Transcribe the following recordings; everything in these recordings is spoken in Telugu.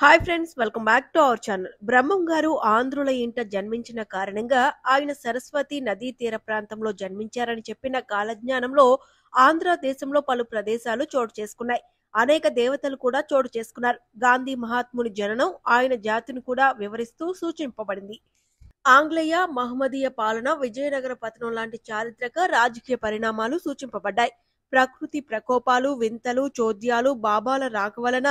hi friends welcome back to our channel Brahmam garu ఆంధ్రుల ఇంట జన్మించిన కారణంగా ఆయన సరస్వతి నదీ తీర ప్రాంతంలో జన్మించారని చెప్పిన కాలజ్ఞానంలో ఆంధ్ర దేశంలో పలు ప్రదేశాలు చోటు చేసుకున్నాయి అనేక దేవతలు కూడా చోటు చేసుకున్నారు గాంధీ మహాత్ముని జననం ఆయన జాతిని కూడా వివరిస్తూ సూచింపబడింది ఆంగ్లేయ మహమ్మదీయ పాలన విజయనగర పతనం లాంటి చారిత్రక రాజకీయ పరిణామాలు సూచింపబడ్డాయి ప్రకృతి ప్రకోపాలు వింతలు చోద్యాలు బాబాల రాక వలన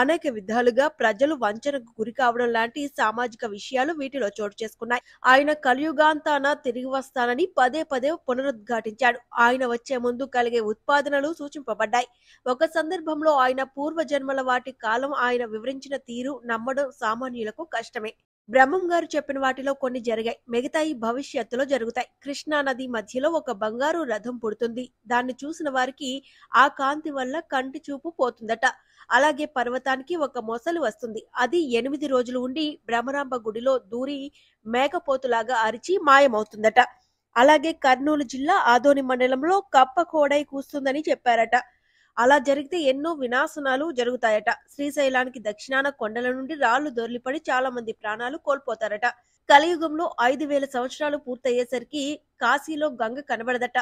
అనేక విధాలుగా ప్రజలు వంచనకు గురి కావడం లాంటి సామాజిక విషయాలు వీటిలో చోటు చేసుకున్నాయి ఆయన కలియుగాంతాన తిరిగి వస్తానని పదే పదే పునరుద్ఘాటించాడు ఆయన వచ్చే ముందు కలిగే ఉత్పాదనలు సూచింపబడ్డాయి ఒక సందర్భంలో ఆయన పూర్వ జన్మల వాటి కాలం ఆయన వివరించిన తీరు నమ్మడం సామాన్యులకు కష్టమే బ్రహ్మం గారు చెప్పిన వాటిలో కొన్ని జరిగాయి మిగతాయి భవిష్యత్తులో జరుగుతాయి కృష్ణా నది మధ్యలో ఒక బంగారు రథం పుడుతుంది దాన్ని చూసిన వారికి ఆ కాంతి వల్ల కంటి చూపు పోతుందట అలాగే పర్వతానికి ఒక మొసలు వస్తుంది అది ఎనిమిది రోజులు ఉండి బ్రహ్మరాంబ గుడిలో దూరి మేకపోతులాగా అరిచి మాయమవుతుందట అలాగే కర్నూలు జిల్లా ఆదోని మండలంలో కప్ప కోడై కూస్తుందని చెప్పారట అలా జరిగితే ఎన్నో వినాశనాలు జరుగుతాయట శ్రీశైలానికి దక్షిణాన కొండల నుండి రాళ్లు దొర్లిపడి చాలా మంది ప్రాణాలు కోల్పోతారట కలియుగంలో ఐదు వేల సంవత్సరాలు పూర్తయ్యేసరికి కాశీలో గంగ కనబడదట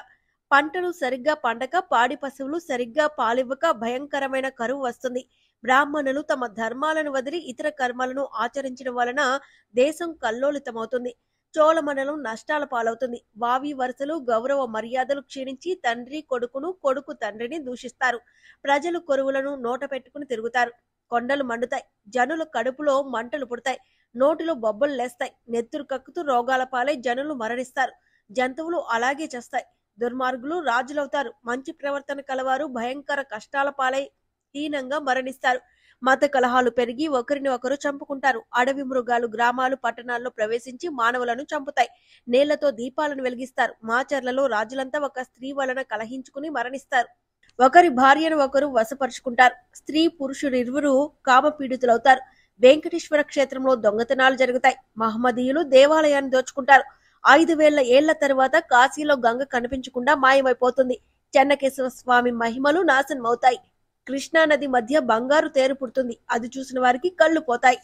పంటలు సరిగ్గా పండక పాడి పశువులు సరిగ్గా పాలివ్వక భయంకరమైన కరువు వస్తుంది బ్రాహ్మణులు తమ ధర్మాలను వదిలి ఇతర కర్మలను ఆచరించడం వలన దేశం కల్లోలితమవుతుంది చోళమండలం నష్టాల పాలవుతుంది వావి వరుసలు గౌరవ మర్యాదలు క్షీణించి తండ్రి కొడుకును కొడుకు తండ్రిని దూషిస్తారు ప్రజలు కొరువులను నోట పెట్టుకుని తిరుగుతారు కొండలు మండుతాయి జనులు కడుపులో మంటలు పుడతాయి నోటిలో బొబ్బలు లేస్తాయి నెత్తురు కక్కుతూ రోగాల పాలై జనులు మరణిస్తారు జంతువులు అలాగే చేస్తాయి దుర్మార్గులు రాజులవుతారు మంచి ప్రవర్తన కలవారు భయంకర కష్టాల పాలై హీనంగా మరణిస్తారు మత కలహాలు పెరిగి ఒకరిని ఒకరు చంపుకుంటారు అడవి మృగాలు గ్రామాలు పట్టణాల్లో ప్రవేశించి మానవులను చంపుతాయి నేళ్లతో దీపాలను వెలిగిస్తారు మాచర్లలో రాజులంతా ఒక స్త్రీ వలన కలహించుకుని మరణిస్తారు ఒకరి భార్యను ఒకరు వశపరుచుకుంటారు స్త్రీ కామ కామపీడితులవుతారు వెంకటేశ్వర క్షేత్రంలో దొంగతనాలు జరుగుతాయి మహమ్మదీయులు దేవాలయాన్ని దోచుకుంటారు ఐదు వేల ఏళ్ల తర్వాత కాశీలో గంగ కనిపించకుండా మాయమైపోతుంది చెన్నకేశ్వర స్వామి మహిమలు నాశనమవుతాయి కృష్ణానది మధ్య బంగారు తేరు పుడుతుంది అది చూసిన వారికి కళ్ళు పోతాయి